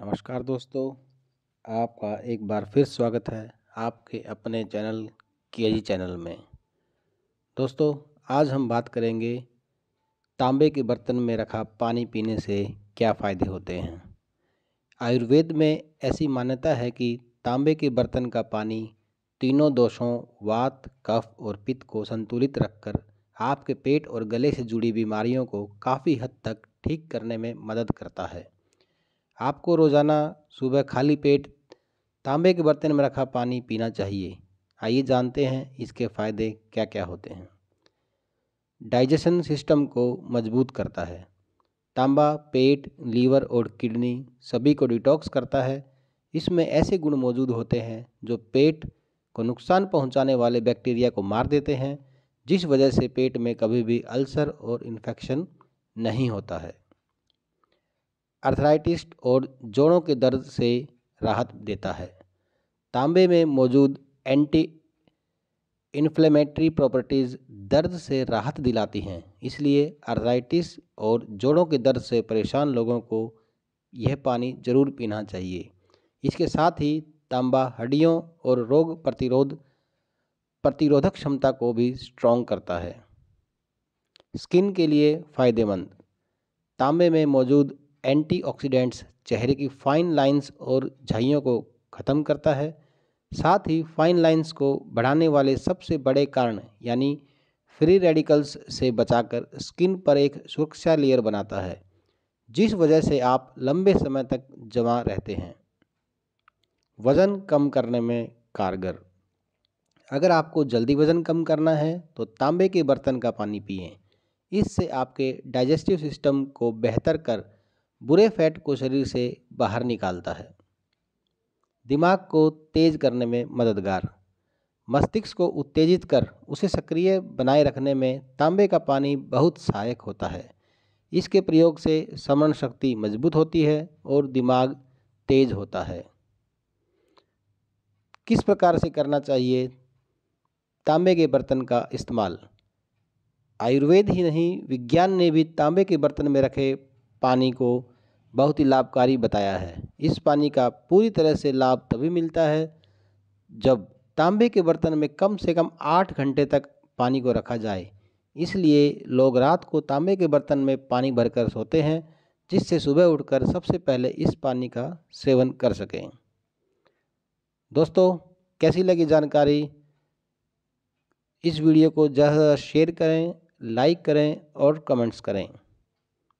नमस्कार दोस्तों आपका एक बार फिर स्वागत है आपके अपने चैनल के जी चैनल में दोस्तों आज हम बात करेंगे तांबे के बर्तन में रखा पानी पीने से क्या फ़ायदे होते हैं आयुर्वेद में ऐसी मान्यता है कि तांबे के बर्तन का पानी तीनों दोषों वात कफ और पित्त को संतुलित रखकर आपके पेट और गले से जुड़ी बीमारियों को काफ़ी हद तक ठीक करने में मदद करता है आपको रोज़ाना सुबह खाली पेट तांबे के बर्तन में रखा पानी पीना चाहिए आइए जानते हैं इसके फ़ायदे क्या क्या होते हैं डाइजेशन सिस्टम को मजबूत करता है तांबा पेट लीवर और किडनी सभी को डिटॉक्स करता है इसमें ऐसे गुण मौजूद होते हैं जो पेट को नुकसान पहुंचाने वाले बैक्टीरिया को मार देते हैं जिस वजह से पेट में कभी भी अल्सर और इन्फेक्शन नहीं होता है अर्थराइटिस और जोड़ों के दर्द से राहत देता है तांबे में मौजूद एंटी इन्फ्लेमेटरी प्रॉपर्टीज़ दर्द से राहत दिलाती हैं इसलिए अर्थराइटिस और जोड़ों के दर्द से परेशान लोगों को यह पानी ज़रूर पीना चाहिए इसके साथ ही तांबा हड्डियों और रोग प्रतिरोध प्रतिरोधक क्षमता को भी स्ट्रॉन्ग करता है स्किन के लिए फ़ायदेमंद तांबे में मौजूद एंटीऑक्सीडेंट्स चेहरे की फाइन लाइंस और झाइयों को ख़त्म करता है साथ ही फाइन लाइंस को बढ़ाने वाले सबसे बड़े कारण यानी फ्री रेडिकल्स से बचाकर स्किन पर एक सुरक्षा लेयर बनाता है जिस वजह से आप लंबे समय तक जमा रहते हैं वज़न कम करने में कारगर अगर आपको जल्दी वज़न कम करना है तो तांबे के बर्तन का पानी पिए इससे आपके डाइजेस्टिव सिस्टम को बेहतर कर बुरे फैट को शरीर से बाहर निकालता है दिमाग को तेज करने में मददगार मस्तिष्क को उत्तेजित कर उसे सक्रिय बनाए रखने में तांबे का पानी बहुत सहायक होता है इसके प्रयोग से समरण शक्ति मजबूत होती है और दिमाग तेज होता है किस प्रकार से करना चाहिए तांबे के बर्तन का इस्तेमाल आयुर्वेद ही नहीं विज्ञान ने भी तांबे के बर्तन में रखे पानी को बहुत ही लाभकारी बताया है इस पानी का पूरी तरह से लाभ तभी मिलता है जब तांबे के बर्तन में कम से कम आठ घंटे तक पानी को रखा जाए इसलिए लोग रात को तांबे के बर्तन में पानी भरकर सोते हैं जिससे सुबह उठकर सबसे पहले इस पानी का सेवन कर सकें दोस्तों कैसी लगी जानकारी इस वीडियो को ज़्यादा ज़्यादा शेयर करें लाइक करें और कमेंट्स करें